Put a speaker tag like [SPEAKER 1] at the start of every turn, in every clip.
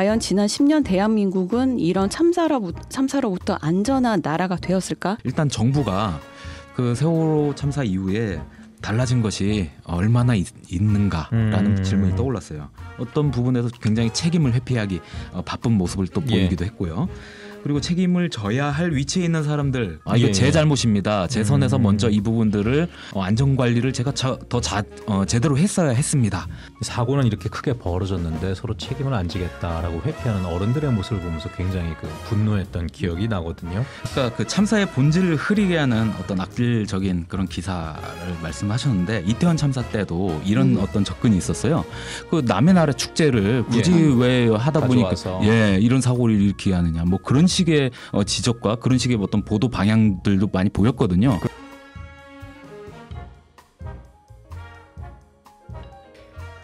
[SPEAKER 1] 과연 지난 10년 대한민국은 이런 참사로, 참사로부터 안전한 나라가 되었을까?
[SPEAKER 2] 일단 정부가 그 세월호 참사 이후에 달라진 것이 얼마나 있, 는가라는 음. 질문이 떠올랐어요. 어떤 부분에서 굉장히 책임을 회피하기 어, 바쁜 모습을 또 예. 보이기도 예. 했고요. 그리고 책임을 져야 할 위치에 있는 사람들 아이게 예. 제 잘못입니다. 제 선에서 음. 먼저 이 부분들을 어, 안전 관리를 제가 자, 더 자, 어, 제대로 했어야 했습니다. 사고는 이렇게 크게 벌어졌는데 서로 책임을 안 지겠다라고 회피하는 어른들의 모습을 보면서 굉장히 그 분노했던 기억이 나거든요. 그러니까 그 참사의 본질을 흐리게 하는 어떤 악질적인 그런 기사를 말씀하셨는데 이태원 참사 때도 이런 음. 어떤 접근이 있었어요. 그 남의 나라 축제를 굳이 예. 왜 하다 보니까 그, 예 이런 사고를 일으키게 하느냐 뭐 그런 식의 어, 지적과 그런 식의 뭐 어떤 보도 방향들도 많이 보였거든요.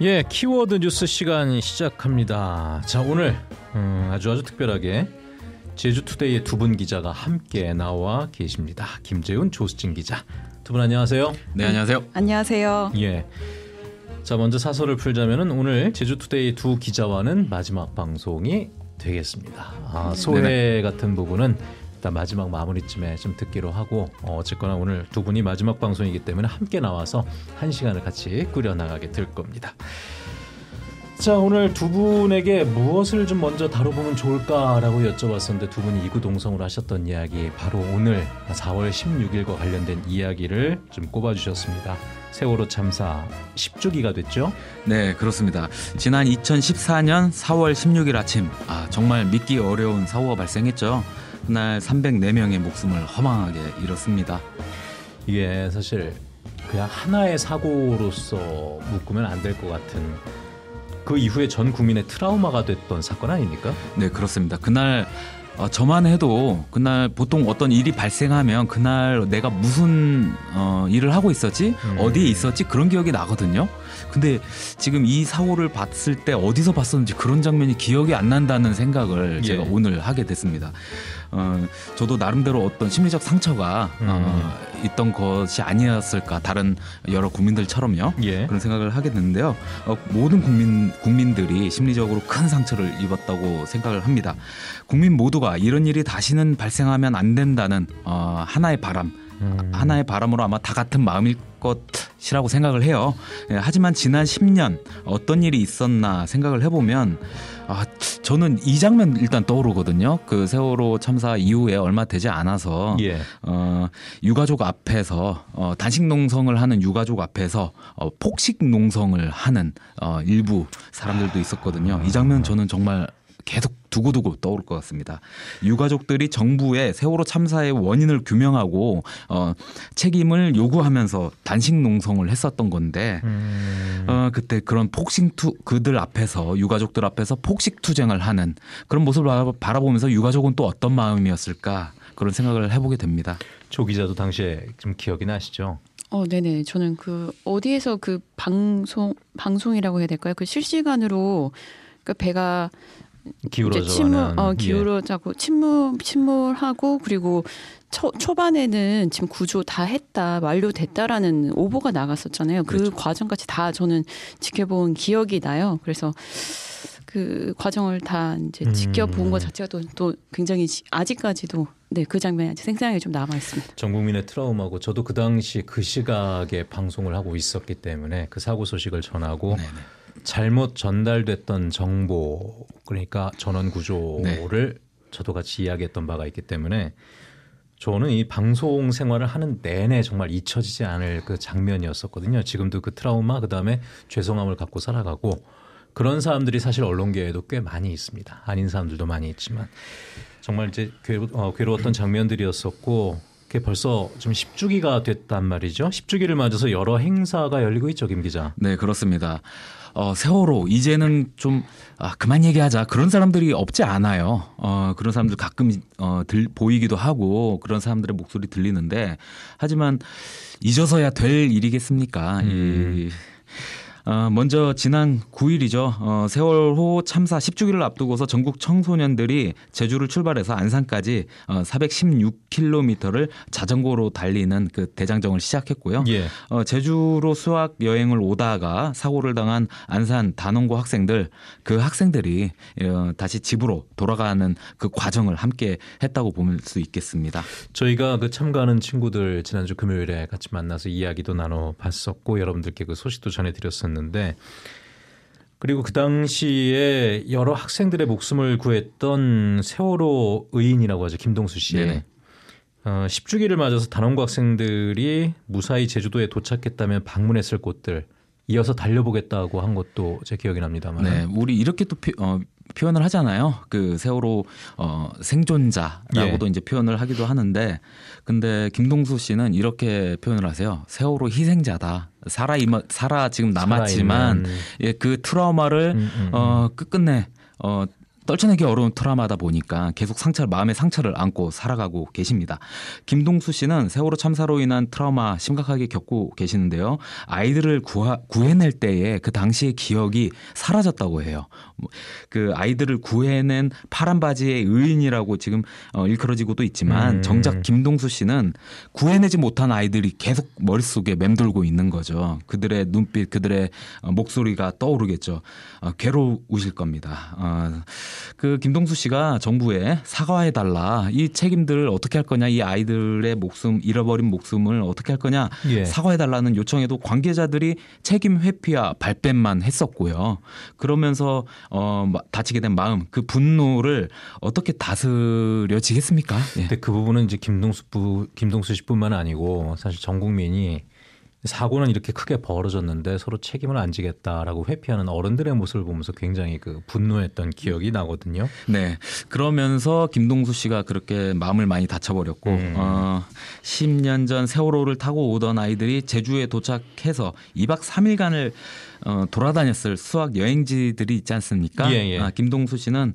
[SPEAKER 3] 예, 키워드 뉴스 시간 시작합니다. 자, 오늘 음, 아주 아주 특별하게 제주투데이의 두 분 기자가 함께 나와 계십니다. 김재훈, 조수진 기자. 두 분 안녕하세요. 네, 안녕하세요.
[SPEAKER 1] 안녕하세요.
[SPEAKER 3] 예. 자, 먼저 사설을 풀자면은 오늘 제주투데이 두 기자와는 마지막 방송이 되겠습니다. 아, 음. 소회 네네. 네. 같은 부분은 일단 마지막 마무리쯤에 좀 듣기로 하고 어, 어쨌거나 오늘 두 분이 마지막 방송이기 때문에 함께 나와서 한 시간을 같이 꾸려나가게 될 겁니다. 자 오늘 두 분에게 무엇을 좀 먼저 다뤄보면 좋을까라고 여쭤봤었는데 두 분이 이구동성으로 하셨던 이야기 바로 오늘
[SPEAKER 2] 4월 16일과 관련된 이야기를 좀 꼽아주셨습니다. 세월호 참사 10주기가 됐죠? 네 그렇습니다. 지난 2014년 4월 16일 아침 아 정말 믿기 어려운 사고가 발생했죠. 그날 304명의 목숨을 허망하게 잃었습니다. 이게 사실 그냥 하나의 사고로서 묶으면 안 될 것 같은 그 이후에 전 국민의 트라우마가 됐던 사건 아닙니까? 네 그렇습니다. 그날 어, 저만 해도 그날 보통 어떤 일이 발생하면 그날 내가 무슨 어, 일을 하고 있었지 음. 어디에 있었지 그런 기억이 나거든요. 근데 지금 이 사고를 봤을 때 어디서 봤었는지 그런 장면이 기억이 안 난다는 생각을 예. 제가 오늘 하게 됐습니다. 어, 저도 나름대로 어떤 심리적 상처가 어, 음. 어, 있던 것이 아니었을까 다른 여러 국민들처럼요 예. 그런 생각을 하게 됐는데요 어, 모든 국민 국민들이 심리적으로 큰 상처를 입었다고 생각을 합니다 국민 모두가 이런 일이 다시는 발생하면 안 된다는 어, 하나의 바람 음. 하나의 바람으로 아마 다 같은 마음일 것이라고 생각을 해요. 예, 하지만 지난 10년 어떤 일이 있었나 생각을 해보면 아, 저는 이 장면 일단 떠오르거든요. 그 세월호 참사 이후에 얼마 되지 않아서 예. 어, 유가족 앞에서 어, 단식 농성을 하는 유가족 앞에서 어, 폭식 농성을 하는 어, 일부 사람들도 있었거든요. 이 장면 아. 저는 정말 계속 두고두고 떠오를 것 같습니다. 유가족들이 정부에 세월호 참사의 원인을 규명하고 어, 책임을 요구하면서 단식 농성을 했었던 건데 음. 어, 그때 그런 폭식 투 그들 앞에서 유가족들 앞에서 폭식 투쟁을 하는 그런 모습을 바라보면서 유가족은 또 어떤 마음이었을까 그런 생각을 해보게 됩니다. 조 기자도 당시에 좀 기억이 나시죠?
[SPEAKER 1] 어, 네네. 저는 그 어디에서 그 방송 방송이라고 해야 될까요? 그 실시간으로 그 배가
[SPEAKER 3] 기울어져 침몰, 어, 예. 기울어자고
[SPEAKER 1] 예. 침몰 침몰하고 그리고 초, 초반에는 지금 구조 다 했다 완료됐다라는 오보가 나갔었잖아요. 그 그렇죠. 과정까지 다 저는 지켜본 기억이 나요. 그래서 그 과정을 다 이제 음. 지켜본 음. 것 자체가 또, 또 굉장히 아직까지도 네 그 장면이 아직 생생하게 좀 남아 있습니다.
[SPEAKER 3] 전 국민의 트라우마고 저도 그 당시 그 시각에 방송을 하고 있었기 때문에 그 사고 소식을 전하고. 네네. 잘못 전달됐던 정보 그러니까 전원 구조를 네. 저도 같이 이야기했던 바가 있기 때문에 저는 이 방송 생활을 하는 내내 정말 잊혀지지 않을 그 장면이었었거든요. 지금도 그 트라우마 그다음에 죄송함을 갖고 살아가고 그런 사람들이 사실 언론계에도 꽤 많이 있습니다. 아닌 사람들도 많이 있지만 정말 이제 괴로, 어, 괴로웠던 장면들이었었고 그게 벌써 좀금 10주기가 됐단 말이죠. 10주기를 맞아서 여러 행사가 열리고 있죠, 김
[SPEAKER 2] 기자. 네, 그렇습니다. 어, 세월호 이제는 좀 아, 그만 얘기하자 그런 사람들이 없지 않아요. 어, 그런 사람들 가끔 어, 들, 보이기도 하고 그런 사람들의 목소리 들리는데 하지만 잊어서야 될 일이겠습니까? 음. 이, 어, 먼저 지난 9일이죠. 어, 세월호 참사 10주기를 앞두고서 전국 청소년들이 제주를 출발해서 안산까지 어, 416km를 자전거로 달리는 그 대장정을 시작했고요. 예. 어, 제주로 수학 여행을 오다가 사고를 당한 안산 단원고 학생들 그 학생들이 어, 다시 집으로 돌아가는 그 과정을 함께 했다고 볼 수 있겠습니다.
[SPEAKER 3] 저희가 그 참가하는 친구들 지난주 금요일에 같이 만나서 이야기도 나눠 봤었고 여러분들께 그 소식도 전해드렸었는데 있었는데 그리고 그 당시에 여러 학생들의 목숨을 구했던 세월호 의인이라고 하죠 김동수 씨. 네. 어, 10주기를 맞아서 단원고 학생들이 무사히 제주도에 도착했다면 방문했을 곳들
[SPEAKER 2] 이어서 달려보겠다고 한 것도 제 기억이 납니다만. 네, 우리 이렇게 또 피, 어, 표현을 하잖아요. 그 세월호 어, 생존자라고도 예. 이제 표현을 하기도 하는데, 근데 김동수 씨는 이렇게 표현을 하세요. 세월호 희생자다. 살아 임 살아 지금 남았지만 예, 그 트라우마를 음, 음, 음. 어, 끝끝내 어, 떨쳐내기 어려운 트라마다 보니까 계속 상처 를 마음의 상처를 안고 살아가고 계십니다. 김동수 씨는 세월호 참사로 인한 트라우마 심각하게 겪고 계시는데요. 아이들을 구하, 구해낼 때에 그 당시의 기억이 사라졌다고 해요. 뭐, 그 아이들을 구해낸 파란 바지의 의인이라고 지금 어, 일컬어지고도 있지만 음. 정작 김동수 씨는 구해내지 못한 아이들이 계속 머릿속에 맴돌고 있는 거죠. 그들의 눈빛, 그들의 어, 목소리가 떠오르겠죠. 어, 괴로우실 겁니다. 어, 그 김동수 씨가 정부에 사과해 달라 이 책임들 을 어떻게 할 거냐 이 아이들의 목숨 잃어버린 목숨을 어떻게 할 거냐 예. 사과해 달라는 요청에도 관계자들이 책임 회피와 발뺌만 했었고요. 그러면서 어 다치게 된 마음 그 분노를 어떻게 다스려지겠습니까? 예. 근데 그 부분은 이제 김동수 부,
[SPEAKER 3] 김동수 씨뿐만 아니고 사실 전 국민이 사고는 이렇게 크게 벌어졌는데 서로 책임을 안 지겠다라고 회피하는 어른들의 모습을 보면서 굉장히 그 분노했던 기억이 나거든요.
[SPEAKER 2] 네. 그러면서 김동수 씨가 그렇게 마음을 많이 다쳐버렸고 음. 어, 10년 전 세월호를 타고 오던 아이들이 제주에 도착해서 2박 3일간을 어, 돌아다녔을 수학 여행지들이 있지 않습니까? 예, 예. 아, 김동수 씨는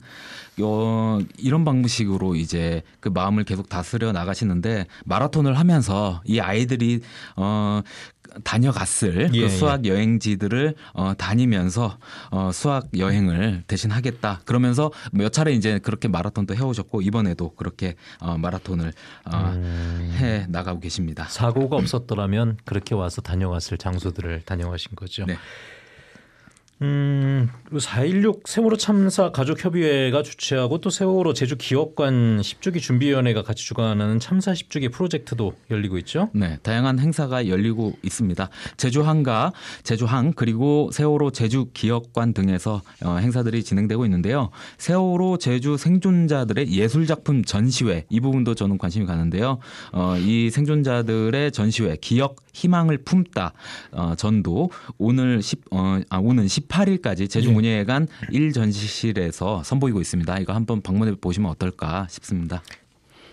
[SPEAKER 2] 어, 이런 방식으로 이제 그 마음을 계속 다스려 나가시는데 마라톤을 하면서 이 아이들이 어, 다녀갔을 그 예, 그 수학 예. 여행지들을 어, 다니면서 어, 수학 여행을 대신 하겠다. 그러면서 몇 차례 이제 그렇게 마라톤도 해오셨고 이번에도 그렇게 어, 마라톤을 어, 음... 해 나가고 계십니다. 사고가 없었더라면 그렇게 와서 다녀갔을 장소들을 다녀가신
[SPEAKER 3] 거죠. 네. 음, 4.16 세월호 참사 가족협의회가 주최하고 또 세월호 제주 기업관 10주기 준비위원회가 같이 주관하는 참사 10주기
[SPEAKER 2] 프로젝트도 열리고 있죠. 네, 다양한 행사가 열리고 있습니다. 제주항과 제주항 그리고 세월호 제주 기업관 등에서 어, 행사들이 진행되고 있는데요. 세월호 제주 생존자들의 예술 작품 전시회 이 부분도 저는 관심이 가는데요. 어, 이 생존자들의 전시회 기억 희망을 품다 어, 전도 오늘 10 어, 아, 오는 10 18일까지 제주문예회관 예. 1전시실에서 예. 선보이고 있습니다. 이거 한번 방문해 보시면 어떨까 싶습니다.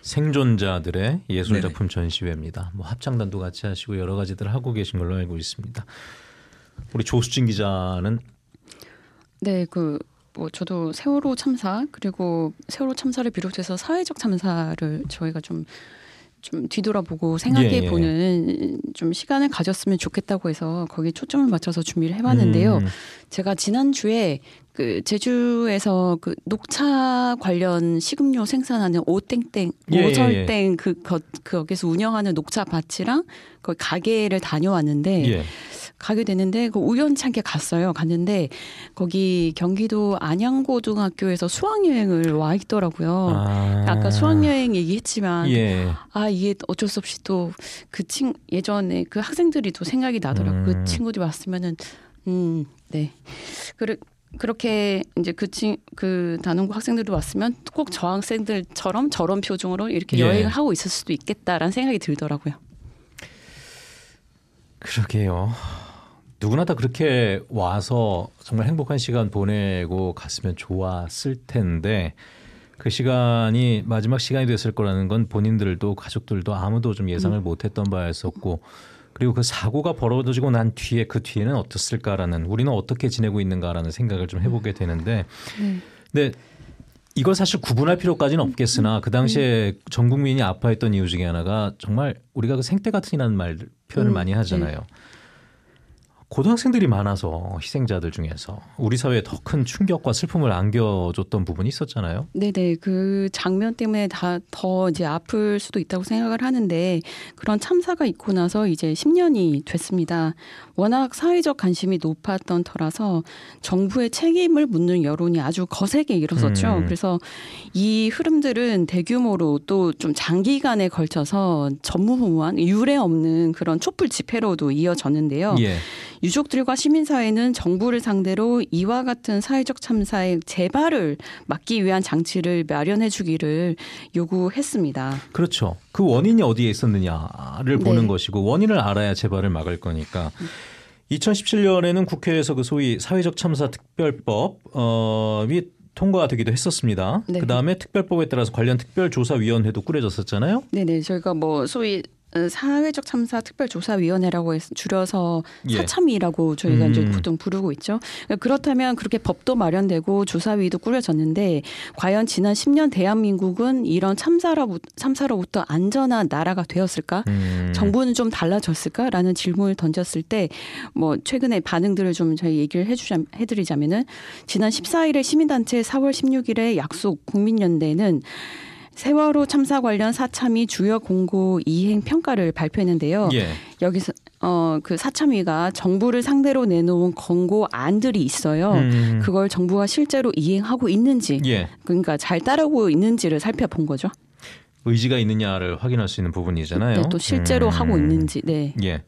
[SPEAKER 2] 생존자들의 예술
[SPEAKER 3] 작품 전시회입니다. 뭐 합창단도 같이 하시고 여러 가지들 하고 계신 걸로 알고 있습니다. 우리 조수진 기자는
[SPEAKER 1] 네, 그 뭐 저도 세월호 참사 그리고 세월호 참사를 비롯해서 사회적 참사를 저희가 좀좀 뒤돌아보고 생각해 예, 예. 보는 좀 시간을 가졌으면 좋겠다고 해서 거기에 초점을 맞춰서 준비를 해봤는데요. 음. 제가 지난 주에 그 제주에서 그 녹차 관련 식음료 생산하는 오땡땡 예, 오설땡 그 거, 거기서 운영하는 녹차 밭이랑 그 가게를 다녀왔는데. 예. 가게 되는데 그 우연찮게 갔어요. 갔는데 거기 경기도 안양고등학교에서 수학여행을 와 있더라고요. 아. 까 그러니까 수학여행 얘기했지만 예. 아 이게 어쩔 수 없이 또 그 친 예전에 그 학생들이 또 생각이 나더라고요. 그 음. 그 친구들이 왔으면은 음 네. 그래 그렇게 이제 그 친그 그 단원고 그 학생들도 왔으면 꼭 저 학생들처럼 저런 표정으로 이렇게 예. 여행을 하고 있을 수도 있겠다라는 생각이 들더라고요.
[SPEAKER 3] 그러게요. 누구나 다 그렇게 와서 정말 행복한 시간 보내고 갔으면 좋았을 텐데 그 시간이 마지막 시간이 됐을 거라는 건 본인들도 가족들도 아무도 좀 예상을 음. 못했던 바였었고 그리고 그 사고가 벌어지고 난 뒤에 그 뒤에는 어떻을까라는 우리는 어떻게 지내고 있는가라는 생각을 좀 해보게 음. 되는데 네. 근데 이걸 사실 구분할 필요까지는 없겠으나 음. 그 당시에 전 국민이 아파했던 이유 중에 하나가 정말 우리가 그 생태 같은이라는 말 표현을 음. 많이 하잖아요. 네. 고등학생들이 많아서 희생자들 중에서 우리 사회에 더 큰 충격과 슬픔을 안겨줬던 부분이 있었잖아요.
[SPEAKER 1] 네네 그 장면 때문에 다 더 이제 아플 수도 있다고 생각을 하는데 그런 참사가 있고 나서 이제 10년이 됐습니다. 워낙 사회적 관심이 높았던 터라서 정부의 책임을 묻는 여론이 아주 거세게 일어섰죠 음. 그래서 이 흐름들은 대규모로 또 좀 장기간에 걸쳐서 전무후무한 유례 없는 그런 촛불 집회로도 이어졌는데요. 예. 유족들과 시민사회는 정부를 상대로 이와 같은 사회적 참사의 재발을 막기 위한 장치를 마련해 주기를 요구했습니다.
[SPEAKER 3] 그렇죠. 그 원인이 어디에 있었느냐를 네. 보는 네. 것이고 원인을 알아야 재발을 막을 거니까 2017년에는 국회에서 그 소위 사회적 참사 특별법 어, 통과되기도 했었습니다. 네. 그 다음에 특별법에 따라서 관련 특별조사위원회도 꾸려졌었잖아요.
[SPEAKER 1] 네네. 저희가 뭐 소위 어, 사회적 참사 특별조사위원회라고 해서 줄여서 예. 사참위라고 저희가 음. 이제 보통 부르고 있죠. 그러니까 그렇다면 그렇게 법도 마련되고 조사위도 꾸려졌는데 과연 지난 10년 대한민국은 이런 참사로 부터 안전한 나라가 되었을까? 음. 정부는 좀 달라졌을까?라는 질문을 던졌을 때 뭐최근의 반응들을 좀 저희 얘기를 해주자 해드리자면은 지난 14일에 시민단체 4월 16일에 약속 국민연대는 세월호 참사 관련 사참위 주요 공고 이행 평가를 발표했는데요. 예. 여기서 어, 그 사참위가 정부를 상대로 내놓은 권고안들이 있어요. 음, 음, 음. 그걸 정부가 실제로 이행하고 있는지, 예. 그러니까 잘 따르고 있는지를 살펴본 거죠.
[SPEAKER 3] 의지가 있느냐를 확인할 수 있는 부분이잖아요. 네, 또 실제로 음. 하고
[SPEAKER 1] 있는지. 네.
[SPEAKER 3] 예.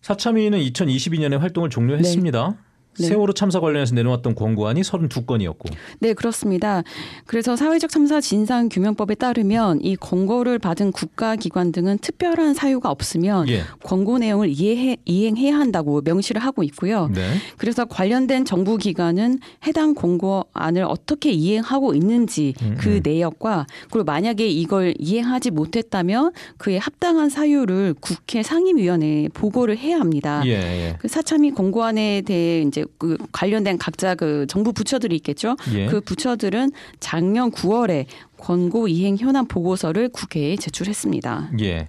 [SPEAKER 3] 사참위는 2022년에 활동을 종료했습니다. 네. 네. 세월호 참사 관련해서 내놓았던 권고안이 32건이었고.
[SPEAKER 1] 네, 그렇습니다. 그래서 사회적 참사 진상 규명법에 따르면 이 권고를 받은 국가 기관 등은 특별한 사유가 없으면 예. 권고 내용을 이해해, 이행해야 한다고 명시를 하고 있고요. 네. 그래서 관련된 정부 기관은 해당 권고안을 어떻게 이행하고 있는지 음음. 그 음. 내역과 그리고 만약에 이걸 이행하지 못했다면 그에 합당한 사유를 국회 상임위원회에 보고를 해야 합니다. 예, 예. 그 사참위 권고안에 대해 이제 그 관련된 각자 그 정부 부처들이 있겠죠. 예. 그 부처들은 작년 9월에 권고 이행 현황 보고서를 국회에 제출했습니다.
[SPEAKER 3] 예.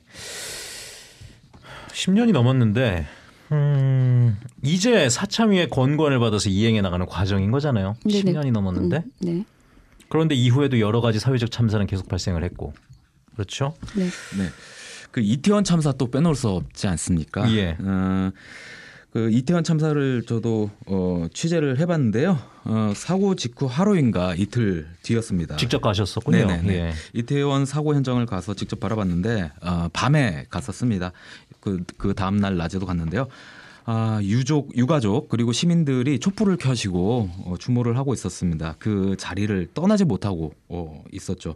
[SPEAKER 3] 10년이 넘었는데 음, 이제 사참위의 권고안을 받아서 이행해 나가는 과정인 거잖아요. 네네. 10년이 넘었는데. 음, 네. 그런데 이후에도 여러 가지 사회적 참사는 계속 발생을 했고. 그렇죠? 네. 네.
[SPEAKER 2] 그 이태원 참사 또 빼놓을 수 없지 않습니까? 예. 음, 그 이태원 참사를 저도 어, 취재를 해봤는데요. 어, 사고 직후 하루인가 이틀 뒤였습니다. 직접 가셨었군요. 네네 예. 이태원 사고 현장을 가서 직접 바라봤는데 어, 밤에 갔었습니다. 그, 그 다음 날 낮에도 갔는데요. 아, 유족, 유가족 그리고 시민들이 촛불을 켜시고 어, 추모를 하고 있었습니다. 그 자리를 떠나지 못하고 어, 있었죠.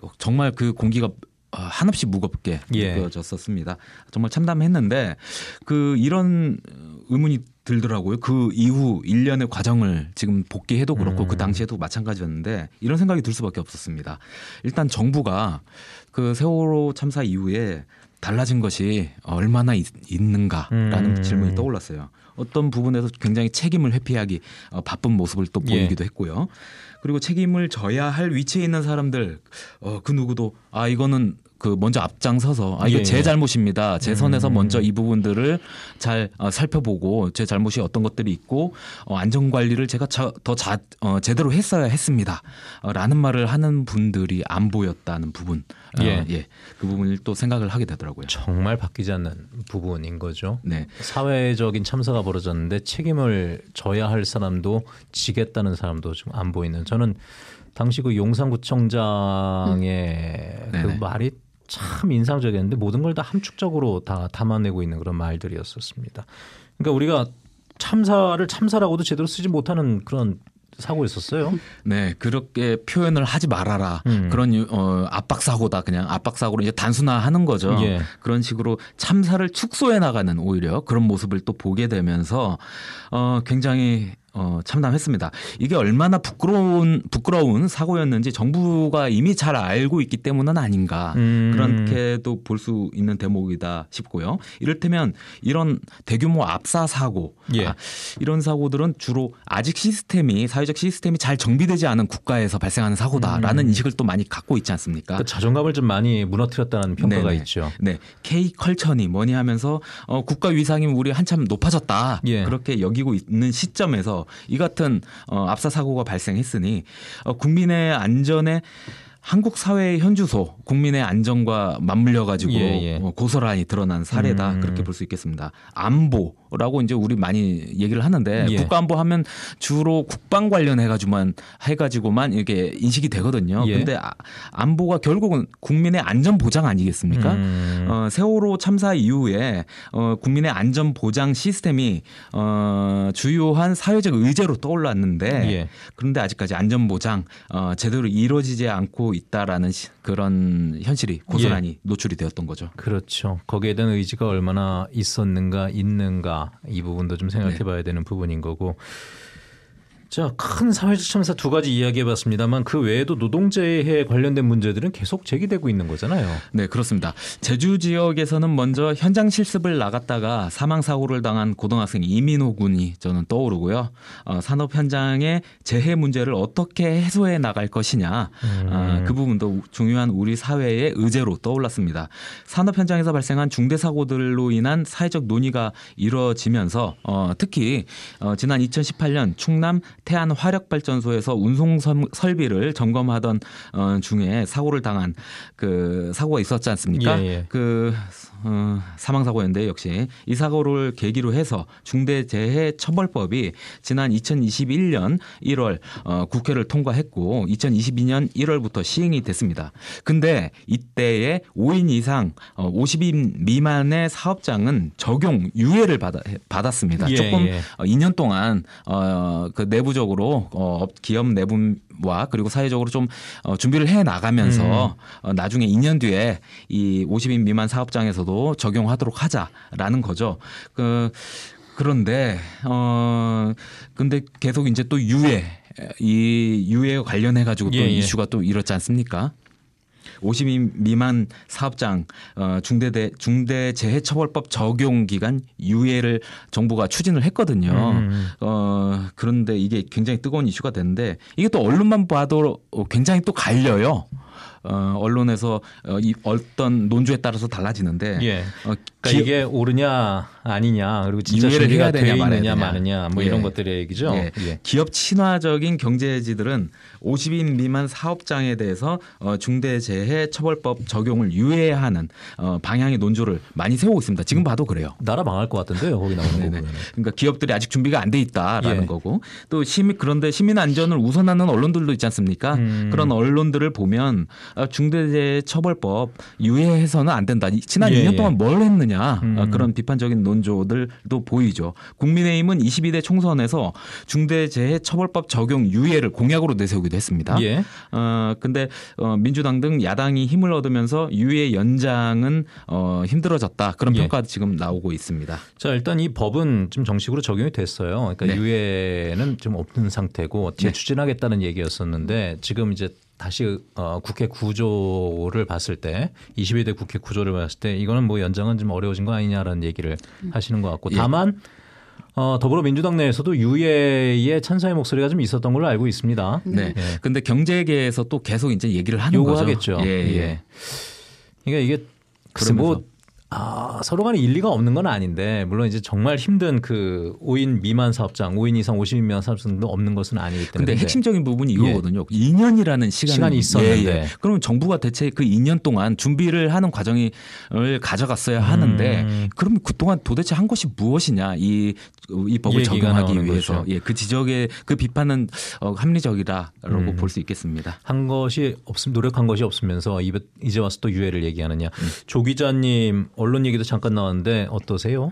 [SPEAKER 2] 어, 정말 그 공기가 어, 한없이 무겁게 예. 느껴졌었습니다. 정말 참담했는데 그 이런 의문이 들더라고요. 그 이후 1년의 과정을 지금 복귀해도 그렇고 그 음. 그 당시에도 마찬가지였는데 이런 생각이 들 수밖에 없었습니다. 일단 정부가 그 세월호 참사 이후에 달라진 것이 얼마나 있, 는가라는 음. 질문이 떠올랐어요. 어떤 부분에서 굉장히 책임을 회피하기 어, 바쁜 모습을 또 예. 보이기도 예. 했고요. 그리고 책임을 져야 할 위치에 있는 사람들 어, 그 누구도 아 이거는 그 먼저 앞장서서 아 이거 예, 제 잘못입니다. 제 선에서 음. 먼저 이 부분들을 잘 어, 살펴보고 제 잘못이 어떤 것들이 있고 어, 안전 관리를 제가 자, 더 자, 어, 제대로 했어야 했습니다. 어, 라는 말을 하는 분들이 안 보였다는 부분. 어, 예. 예. 그 부분을 또 생각을 하게
[SPEAKER 3] 되더라고요. 정말 바뀌지 않는 부분인 거죠. 네. 사회적인 참사가 벌어졌는데 책임을 져야 할 사람도 지겠다는 사람도 좀 안 보이는 저는 당시 그 용산구청장의 음. 그 말이 참 인상적이었는데 모든 걸 다 함축적으로 다 담아내고 있는 그런 말들이었었습니다. 그러니까 우리가 참사를 참사라고도 제대로 쓰지 못하는 그런
[SPEAKER 2] 사고였었어요. 네, 그렇게 표현을 하지 말아라. 음. 그런 어, 압박 사고다. 그냥 압박 사고로 이제 단순화하는 거죠. 예. 그런 식으로 참사를 축소해 나가는 오히려 그런 모습을 또 보게 되면서 어, 굉장히 어, 참담했습니다. 이게 얼마나 부끄러운 부끄러운 사고였는지 정부가 이미 잘 알고 있기 때문은 아닌가 음. 그렇게도 볼 수 있는 대목이다 싶고요. 이를테면 이런 대규모 압사 사고 예. 아, 이런 사고들은 주로 아직 시스템이 사회적 시스템이 잘 정비되지 않은 국가에서 발생하는 사고다라는 음. 인식을 또 많이 갖고 있지 않습니까? 그 자존감을 좀 많이 무너뜨렸다는 평가가 네네. 있죠. 네, K 컬처니 뭐니 하면서 어, 국가 위상이 우리 한참 높아졌다 예. 그렇게 여기고 있는 시점에서 이 같은 어, 압사 사고가 발생했으니 어, 국민의 안전에 한국 사회의 현주소 국민의 안전과 맞물려 가지고 예, 예. 어, 고스란히 드러난 사례다 음. 그렇게 볼 수 있겠습니다. 안보 라고 이제 우리 많이 얘기를 하는데 예. 국가안보 하면 주로 국방 관련해 가지고만 해 가지고만 이렇게 인식이 되거든요. 예. 근데 아, 안보가 결국은 국민의 안전 보장 아니겠습니까? 음. 어, 세월호 참사 이후에 어, 국민의 안전 보장 시스템이 어, 주요한 사회적 의제로 떠올랐는데 예. 그런데 아직까지 안전 보장 어, 제대로 이루어지지 않고 있다라는 시, 그런 현실이 고스란히 예. 노출이 되었던 거죠.
[SPEAKER 3] 그렇죠. 거기에 대한 의지가 얼마나 있었는가 있는가 이 부분도 좀 생각해 봐야 네. 되는 부분인 거고 자, 큰 사회적 참사 두 가지 이야기해 봤습니다만 그
[SPEAKER 2] 외에도 노동제에 관련된 문제들은 계속 제기되고 있는 거잖아요. 네, 그렇습니다. 제주 지역에서는 먼저 현장 실습을 나갔다가 사망 사고를 당한 고등학생 이민호 군이 저는 떠오르고요. 어, 산업 현장의 재해 문제를 어떻게 해소해 나갈 것이냐. 음. 어, 그 부분도 중요한 우리 사회의 의제로 떠올랐습니다. 산업 현장에서 발생한 중대 사고들로 인한 사회적 논의가 이뤄지면서 어, 특히 어, 지난 2018년 충남 태안 화력발전소에서 운송 설비를 점검하던 어, 중에 사고를 당한 그 사고가 있었지 않습니까? 예, 예. 그 어, 사망 사고였는데 역시 이 사고를 계기로 해서 중대재해처벌법이 지난 2021년 1월 어, 국회를 통과했고 2022년 1월부터 시행이 됐습니다. 근데 이때에 5인 이상 어, 50인 미만의 사업장은 적용 유예를 받아, 받았습니다. 예, 조금 예. 2년 어, 동안 어, 그 내부적으로 어, 기업 내부 와 그리고 사회적으로 좀 어, 준비를 해 나가면서 음. 어, 나중에 2년 뒤에 이 50인 미만 사업장에서도 적용하도록 하자라는 거죠. 그 그런데 어 근데 계속 이제 또 유예 이 유예 관련해 가지고 또 예, 예. 이슈가 또 이렇지 않습니까? 50인 미만 사업장 어, 중대대 중대재해처벌법 적용 기간 유예를 정부가 추진을 했거든요. 음, 음, 음. 어, 그런데 이게 굉장히 뜨거운 이슈가 됐는데 이게 또 언론만 봐도 굉장히 또 갈려요. 어, 언론에서 어, 이 어떤 논조에 따라서 달라지는데 예. 어, 그러니까 기... 이게 옳으냐 아니냐 그리고 진짜 준비가 되어 있느냐 되냐. 마느냐 뭐 예. 이런 것들의 얘기죠. 예. 예. 기업 친화적인 경제지들은 50인 미만 사업장에 대해서 어, 중대재해처벌법 적용을 유예하는 어, 방향의 논조를 많이 세우고 있습니다. 지금 봐도 그래요. 나라 망할 것 같은데요. 거기 나오는 거 그러니까 기업들이 아직 준비가 안 돼 있다라는 예. 거고 또 시민 그런데 시민 안전을 우선하는 언론들도 있지 않습니까? 음. 그런 언론들을 보면 어, 중대재해처벌법 유예해서는 안 된다. 지난 예, 2년 예. 동안 뭘 했느냐 어, 음. 그런 비판적인 논조들도 보이죠. 국민의힘은 22대 총선에서 중대재해처벌법 적용 유예를 공약으로 내세우기도 했습니다. 그런 예. 어, 근데 어, 민주당 등 야당이 힘을 얻으면서 유예 연장은 어, 힘들어졌다 그런 예. 평가 지금 나오고 있습니다. 자
[SPEAKER 3] 일단 이 법은 지 정식으로 적용이 됐어요. 그러니까 네. 유예는 좀 없는 상태고 어떻게 네. 추진하겠다는 얘기였었는데 지금 이제 다시 어, 국회 구조를 봤을 때2 1대 국회 구조를 봤을 때 이거는 뭐 연장은 좀 어려워진 거 아니냐라는 얘기를 음. 하시는 것 같고 예. 다만 어, 더불어민주당 내에서도 유예의 찬성의 목소리가 좀 있었던 걸로 알고 있습니다. 네. 예. 네. 예. 근데 경제계에서 또 계속 이제 얘기를 하는 요구하겠죠. 거죠. 요구하겠죠. 예, 예, 예. 그러니까 이게 글쎄 뭐 아, 서로 간에 일리가 없는 건 아닌데 물론 이제 정말 힘든 그 5인 미만 사업장, 5인 이상 5 0 미만 사업장도 없는 것은 아니기 때문에. 근데 핵심적인 부분이 예. 이거거든요. 예. 2년이라는 시간이, 시간이 있었는데 예, 예.
[SPEAKER 2] 그러면 정부가 대체 그 2년 동안 준비를 하는 과정을 가져갔어야 하는데 음. 그럼 그동안 도대체 한 것이 무엇이냐 이, 이 법을 적용하기 위해서 예, 그지적에그 비판은 어, 합리적이다라고 음. 볼수 있겠습니다.
[SPEAKER 3] 한 것이 없음 노력한 것이 없으면서 이제 와서 또 유해를 얘기하느냐. 음. 조 기자님 언론 얘기도 잠깐 나왔는데 어떠세요?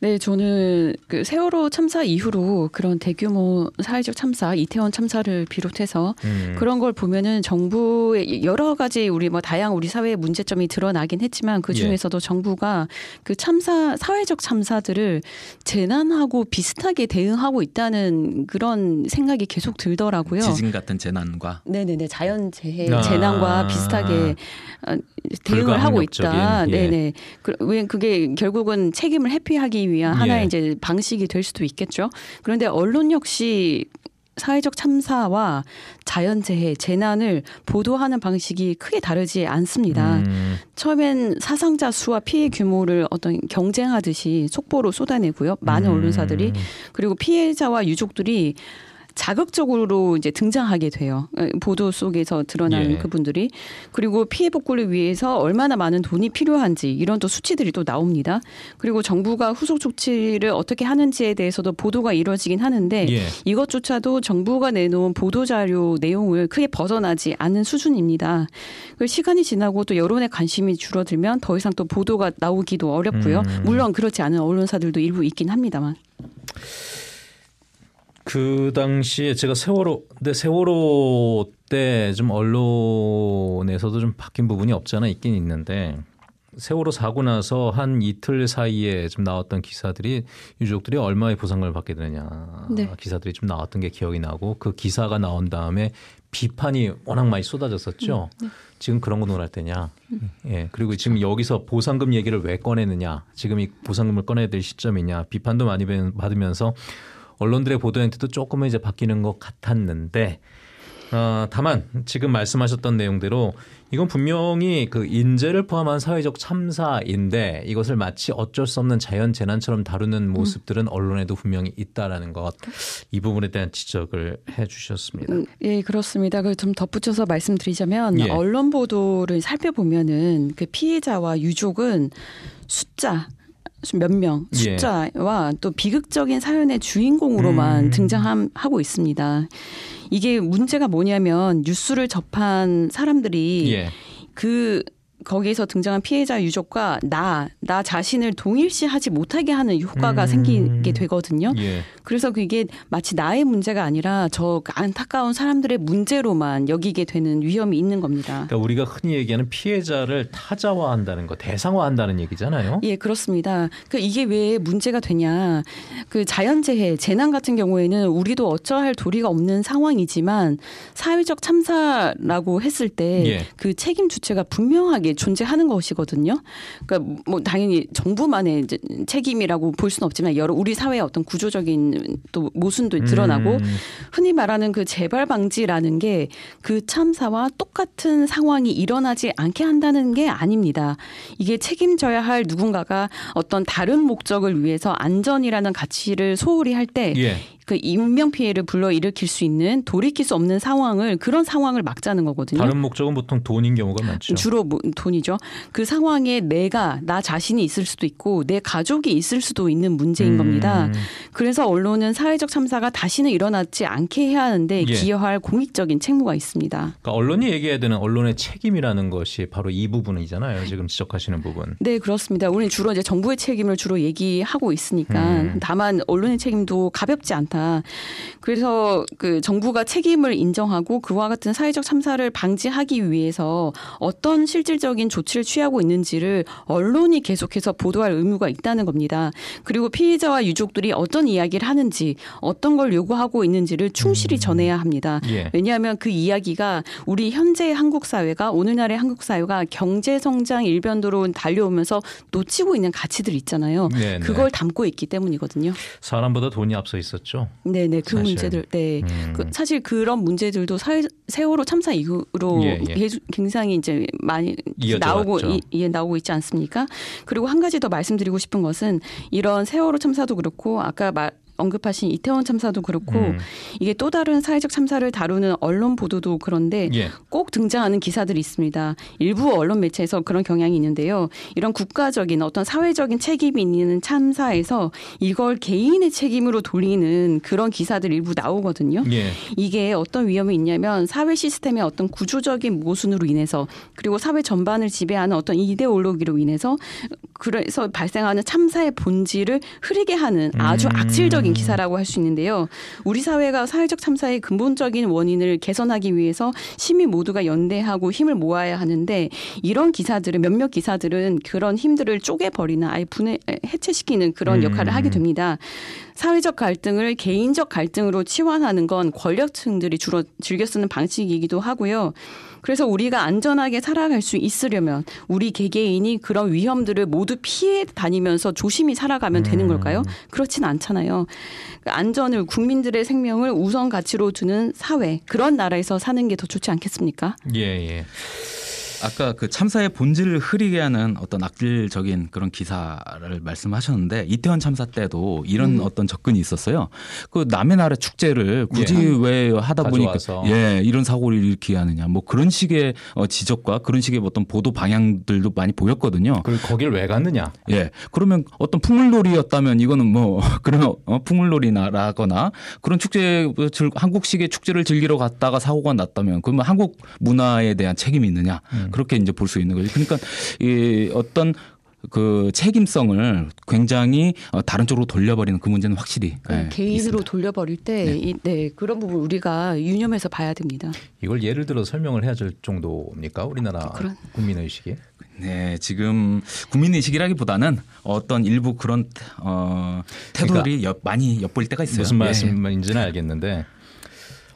[SPEAKER 1] 네, 저는 그 세월호 참사 이후로 그런 대규모 사회적 참사, 이태원 참사를 비롯해서 음. 그런 걸 보면은 정부의 여러 가지 우리 뭐 다양한 우리 사회의 문제점이 드러나긴 했지만 그 예. 중에서도 예. 정부가 그 참사 사회적 참사들을 재난하고 비슷하게 대응하고 있다는 그런 생각이 계속 들더라고요. 지진
[SPEAKER 2] 같은 재난과
[SPEAKER 1] 네, 네, 네. 자연 재해 아~ 재난과 비슷하게 아, 대응을 하고 있다. 네, 네. 왜 그게 결국은 책임을 회피하기 위한 하나의 예. 이제 방식이 될 수도 있겠죠. 그런데 언론 역시 사회적 참사와 자연재해, 재난을 보도하는 방식이 크게 다르지 않습니다. 음. 처음엔 사상자 수와 피해 규모를 어떤 경쟁하듯이 속보로 쏟아내고요. 많은 음. 언론사들이. 그리고 피해자와 유족들이 자극적으로 이제 등장하게 돼요. 예, 보도 속에서 드러나는 예. 그분들이 그리고 피해 복구를 위해서 얼마나 많은 돈이 필요한지 이런 또 수치들이 또 나옵니다. 그리고 정부가 후속 조치를 어떻게 하는지에 대해서도 보도가 이루어지긴 하는데 예. 이것조차도 정부가 내놓은 보도 자료 내용을 크게 벗어나지 않은 수준입니다. 그 시간이 지나고 또 여론의 관심이 줄어들면 더 이상 또 보도가 나오기도 어렵고요. 음. 물론 그렇지 않은 언론사들도 일부 있긴 합니다만.
[SPEAKER 3] 그 당시에 제가 세월호 근데 세월호 때 좀 언론에서도 좀 바뀐 부분이 없잖아 있긴 있는데 세월호 사고 나서 한 이틀 사이에 좀 나왔던 기사들이 유족들이 얼마의 보상을 받게 되느냐 네. 기사들이 좀 나왔던 게 기억이 나고 그 기사가 나온 다음에 비판이 워낙 많이 쏟아졌었죠. 음, 네. 지금 그런 거 논할 때냐. 음. 예. 그리고 지금 여기서 보상금 얘기를 왜 꺼내느냐. 지금 이 보상금을 꺼내야 될 시점이냐. 비판도 많이 받으면서 언론들의 보도 형태도 조금은 이제 바뀌는 것 같았는데 어, 다만 지금 말씀하셨던 내용대로 이건 분명히 그 인재를 포함한 사회적 참사인데 이것을 마치 어쩔 수 없는 자연 재난처럼 다루는 음. 모습들은 언론에도 분명히 있다라는 것 이 부분에 대한 지적을 해주셨습니다.
[SPEAKER 1] 음, 예, 그렇습니다. 그좀 덧붙여서 말씀드리자면 예. 언론 보도를 살펴보면은 그 피해자와 유족은 숫자 몇명 예. 숫자와 예. 또 비극적인 사연의 주인공으로만 음. 등장하고 있습니다. 이게 문제가 뭐냐면 뉴스를 접한 사람들이 예. 그 거기에서 등장한 피해자 유족과 나, 나 자신을 동일시하지 못하게 하는 효과가 음. 생기게 되거든요. 예. 그래서 그게 마치 나의 문제가 아니라 저 안타까운 사람들의 문제로만 여기게 되는 위험이 있는 겁니다.
[SPEAKER 3] 그러니까 우리가 흔히 얘기하는 피해자를 타자화한다는 거, 대상화한다는 얘기잖아요.
[SPEAKER 1] 예, 그렇습니다. 그 이게 왜 문제가 되냐? 그 자연재해, 재난 같은 경우에는 우리도 어쩌할 도리가 없는 상황이지만 사회적 참사라고 했을 때그 예. 그 책임 주체가 분명하게 이게 존재하는 것이거든요. 그러니까 뭐 당연히 정부만의 이제 책임이라고 볼 수는 없지만 여러 우리 사회의 어떤 구조적인 또 모순도 음. 드러나고 흔히 말하는 그 재발 방지라는 게 그 참사와 똑같은 상황이 일어나지 않게 한다는 게 아닙니다. 이게 책임져야 할 누군가가 어떤 다른 목적을 위해서 안전이라는 가치를 소홀히 할때 예. 그 인명 피해를 불러 일으킬 수 있는 돌이킬 수 없는 상황을 그런 상황을 막자는 거거든요. 다른 목적은 보통 돈인 경우가 많죠. 주로 뭐, 돈이죠. 그 상황에 내가 나 자신이 있을 수도 있고 내 가족이 있을 수도 있는 문제인 음. 겁니다. 그래서 언론은 사회적 참사가 다시는 일어나지 않게 해야 하는데 예. 기여할 공익적인 책무가 있습니다. 그러니까
[SPEAKER 3] 언론이 얘기해야 되는 언론의 책임이라는 것이 바로 이 부분이잖아요. 지금 지적하시는 부분.
[SPEAKER 1] 네, 그렇습니다. 우리는 주로 이제 정부의 책임을 주로 얘기하고 있으니까 음. 다만 언론의 책임도 가볍지 않다. 않다. 그래서 그 정부가 책임을 인정하고 그와 같은 사회적 참사를 방지하기 위해서 어떤 실질적인 조치를 취하고 있는지를 언론이 계속해서 보도할 의무가 있다는 겁니다. 그리고 피해자와 유족들이 어떤 이야기를 하는지 어떤 걸 요구하고 있는지를 충실히 음. 전해야 합니다. 예. 왜냐하면 그 이야기가 우리 현재의 한국 사회가 오늘날의 한국 사회가 경제 성장 일변도로 달려오면서 놓치고 있는 가치들 있잖아요. 네네. 네. 그걸 담고 있기 때문이거든요.
[SPEAKER 3] 사람보다 돈이 앞서 있었죠.
[SPEAKER 1] 네네 그 사실. 문제들 네 음. 그, 사실 그런 문제들도 사회, 세월호 참사 이후로 예, 예. 굉장히 이제 많이 나오고 이, 예 나오고 있지 않습니까? 그리고 한 가지 더 말씀드리고 싶은 것은 이런 세월호 참사도 그렇고 아까 말 언급하신 이태원 참사도 그렇고 음. 이게 또 다른 사회적 참사를 다루는 언론 보도도 그런데 예. 꼭 등장하는 기사들이 있습니다. 일부 언론 매체에서 그런 경향이 있는데요. 이런 국가적인 어떤 사회적인 책임이 있는 참사에서 이걸 개인의 책임으로 돌리는 그런 기사들 일부 나오거든요. 예. 이게 어떤 위험이 있냐면 사회 시스템의 어떤 구조적인 모순으로 인해서 그리고 사회 전반을 지배하는 어떤 이데올로기로 인해서 그래서 발생하는 참사의 본질을 흐리게 하는 아주 음. 악질적인 대표적인 음. 기사라고 할 수 있는데요. 우리 사회가 사회적 참사의 근본적인 원인을 개선하기 위해서 시민 모두가 연대하고 힘을 모아야 하는데 이런 기사들은 몇몇 기사들은 그런 힘들을 쪼개버리나 아예 분해 해체시키는 그런 음. 역할을 하게 됩니다. 사회적 갈등을 개인적 갈등으로 치환하는 건 권력층들이 주로 즐겨 쓰는 방식이기도 하고요. 그래서 우리가 안전하게 살아갈 수 있으려면 우리 개개인이 그런 위험들을 모두 피해 다니면서 조심히 살아가면 되는 음. 걸까요? 그렇진 않잖아요. 안전을 국민들의 생명을 우선 가치로 두는 사회 그런 나라에서 사는 게 더 좋지 않겠습니까?
[SPEAKER 2] 예 예. 아까 그 참사의 본질을 흐리게 하는 어떤 악질적인 그런 기사를 말씀하셨는데 이태원 참사 때도 이런 음. 어떤 접근이 있었어요. 그 남의 나라 축제를 굳이 예. 왜 하다 보니까 그 예 이런 사고를 일으키게 하느냐 뭐 그런 식의 어, 지적과 그런 식의 어떤 보도 방향들도 많이 보였거든요. 그럼 거길 왜 갔느냐? 예 그러면 어떤 풍물놀이였다면 이거는 뭐 그런 어, 풍물놀이나라거나 그런 축제 한국식의 축제를 즐기러 갔다가 사고가 났다면 그러면 한국 문화에 대한 책임이 있느냐? 음. 음. 그렇게 이제 볼 수 있는 거죠. 그러니까 이 어떤 그 책임성을 굉장히 어, 다른 쪽으로 돌려버리는 그 문제는 확실히
[SPEAKER 1] 네, 개인으로 있습니다. 돌려버릴 때 네. 이, 네, 그런 부분 우리가 유념해서 봐야 됩니다.
[SPEAKER 2] 이걸 예를 들어
[SPEAKER 3] 설명을 해야 될 정도입니까 우리나라
[SPEAKER 1] 그런...
[SPEAKER 2] 국민 의식이네 지금 국민 의식이라기보다는 어떤 일부 그런 어, 태도들이 그러니까 엿, 많이 엿볼 때가 있어요.
[SPEAKER 3] 무슨 예. 말씀인지는 알겠는데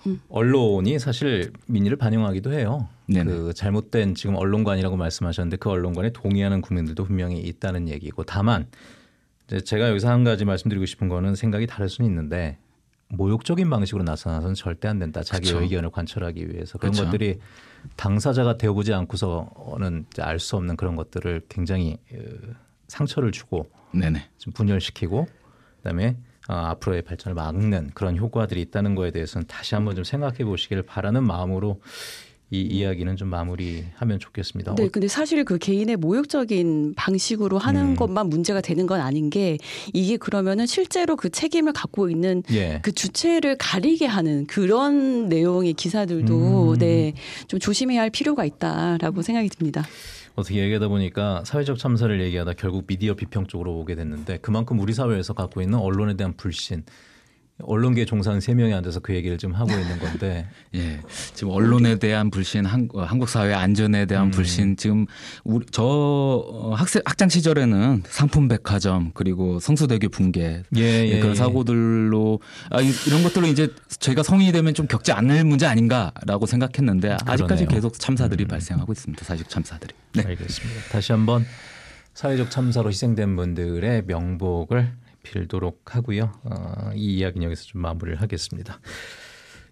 [SPEAKER 3] 음. 언론이 사실 민의를 반영하기도 해요. 네네. 그 잘못된 지금 언론관이라고 말씀하셨는데 그 언론관에 동의하는 국민들도 분명히 있다는 얘기고 다만 제가 여기서 한 가지 말씀드리고 싶은 거는 생각이 다를 수는 있는데 모욕적인 방식으로 나서나서는 절대 안 된다. 자기 그쵸. 의견을 관철하기 위해서 그런 그쵸. 것들이 당사자가 되어보지 않고서는 알 수 없는 그런 것들을 굉장히 어, 상처를 주고 네네. 좀 분열시키고 그다음에 어, 앞으로의 발전을 막는 그런 효과들이 있다는 거에 대해서는 다시 한번 좀 생각해 보시기를 바라는 마음으로 이 음. 이야기는 좀 마무리하면 좋겠습니다. 네, 어,
[SPEAKER 1] 근데 사실 그 개인의 모욕적인 방식으로 하는 음. 것만 문제가 되는 건 아닌 게 이게 그러면은 실제로 그 책임을 갖고 있는 예. 그 주체를 가리게 하는 그런 내용의 기사들도 음. 네, 좀 조심해야 할 필요가 있다라고 생각이 듭니다.
[SPEAKER 3] 어떻게 얘기하다 보니까 사회적 참사를 얘기하다 결국 미디어 비평 쪽으로 오게 됐는데 그만큼 우리 사회에서 갖고 있는 언론에 대한 불신
[SPEAKER 2] 언론계 종사한 세 명이 앉아서 그 얘기를 좀 하고 있는 건데. 예. 지금 언론에 대한 불신, 한, 한국 사회 안전에 대한 음. 불신 지금 우리, 저 어, 학생 학창 시절에는 상품백화점 그리고 성수대교 붕괴 예, 예, 예 그런 예. 사고들로 아, 이런 것들로 이제 저희가 성인이 되면 좀 겪지 않을 문제 아닌가라고 생각했는데 그러네요. 아직까지 계속 참사들이 음. 발생하고 있습니다. 사실 참사들이. 네. 알겠습니다. 다시 한번 사회적
[SPEAKER 3] 참사로 희생된 분들의 명복을 빌도록 하고요. 어, 이 이야기는 여기서 좀 마무리를 하겠습니다.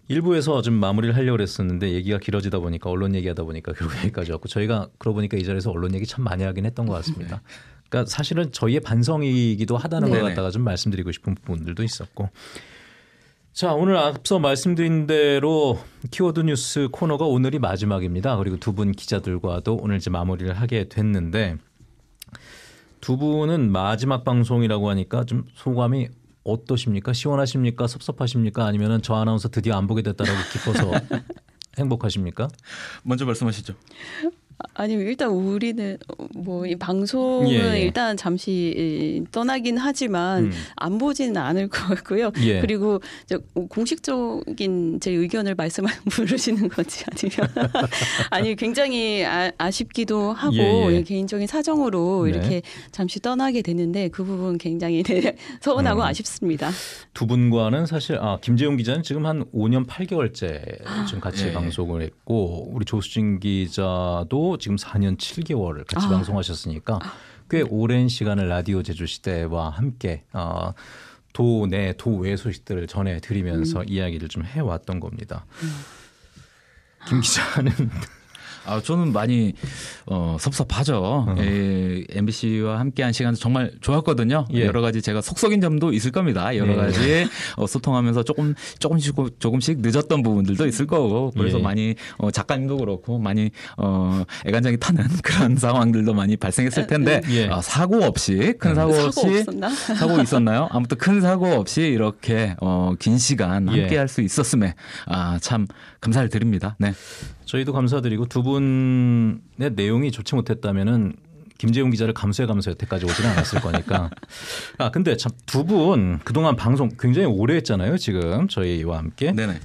[SPEAKER 3] 일부에서 좀 마무리를 하려고 했었는데 얘기가 길어지다 보니까 언론 얘기하다 보니까 결국 여기까지 왔고 저희가 그러고 보니까 이 자리에서 언론 얘기 참 많이 하긴 했던 것 같습니다. 그러니까 사실은 저희의 반성이기도 하다는 네네. 걸 갖다가 좀 말씀드리고 싶은 부분들도 있었고 자 오늘 앞서 말씀드린 대로 키워드 뉴스 코너가 오늘이 마지막입니다. 그리고 두 분 기자들과도 오늘 이제 마무리를 하게 됐는데 두 분은 마지막 방송이라고 하니까 좀 소감이 어떠십니까? 시원하십니까? 섭섭하십니까? 아니면은 저 아나운서 드디어 안 보게 됐다라고 기뻐서 행복하십니까?
[SPEAKER 2] 먼저 말씀하시죠.
[SPEAKER 1] 아니 면 일단 우리는 뭐 이 방송은 예, 예. 일단 잠시 떠나긴 하지만 음. 안 보지는 않을 것 같고요. 예. 그리고 공식적인 제 의견을 말씀을 물으시는 건지 아니면 아니 굉장히 아, 쉽기도 하고 예, 예. 개인적인 사정으로 네. 이렇게 잠시 떠나게 되는데 그 부분 굉장히 네, 서운하고 음. 아쉽습니다.
[SPEAKER 3] 두 분과는 사실 아 김재용 기자는 지금 한 5년 8개월째 아, 지금 같이 네. 방송을 했고 우리 조수진 기자도 지금 4년 7개월을 같이 아. 방송하셨으니까 꽤 네. 오랜 시간을 라디오 제주 시대와 함께 어, 도내 도외 소식들을
[SPEAKER 2] 전해드리면서 음. 이야기를 좀 해왔던 겁니다. 음. 김 기자는 아, 저는 많이 어, 섭섭하죠. 어. 예, MBC와 함께한 시간 정말 좋았거든요. 예. 여러 가지 제가 속썩인 점도 있을 겁니다. 여러 예. 가지 어, 소통하면서 조금 조금씩 조금씩 늦었던 부분들도 있을 거고 그래서 예. 많이 어, 작가님도 그렇고 많이 어, 애간장이 타는 그런 상황들도 많이 발생했을 텐데 어, 사고 없이 큰 음. 사고 없이 사고, 사고 있었나요? 아무튼 큰 사고 없이 이렇게 어, 긴 시간 함께할 수 있었음에 아, 참 감사를 드립니다. 네. 저희도
[SPEAKER 3] 감사드리고 두 분의 내용이 좋지 못했다면은 김재훈 기자를 감수해 감수해 여태까지 오지는 않았을 거니까. 아 근데 참 두 분 그동안 방송 굉장히 오래 했잖아요. 지금 저희와 함께. 네네.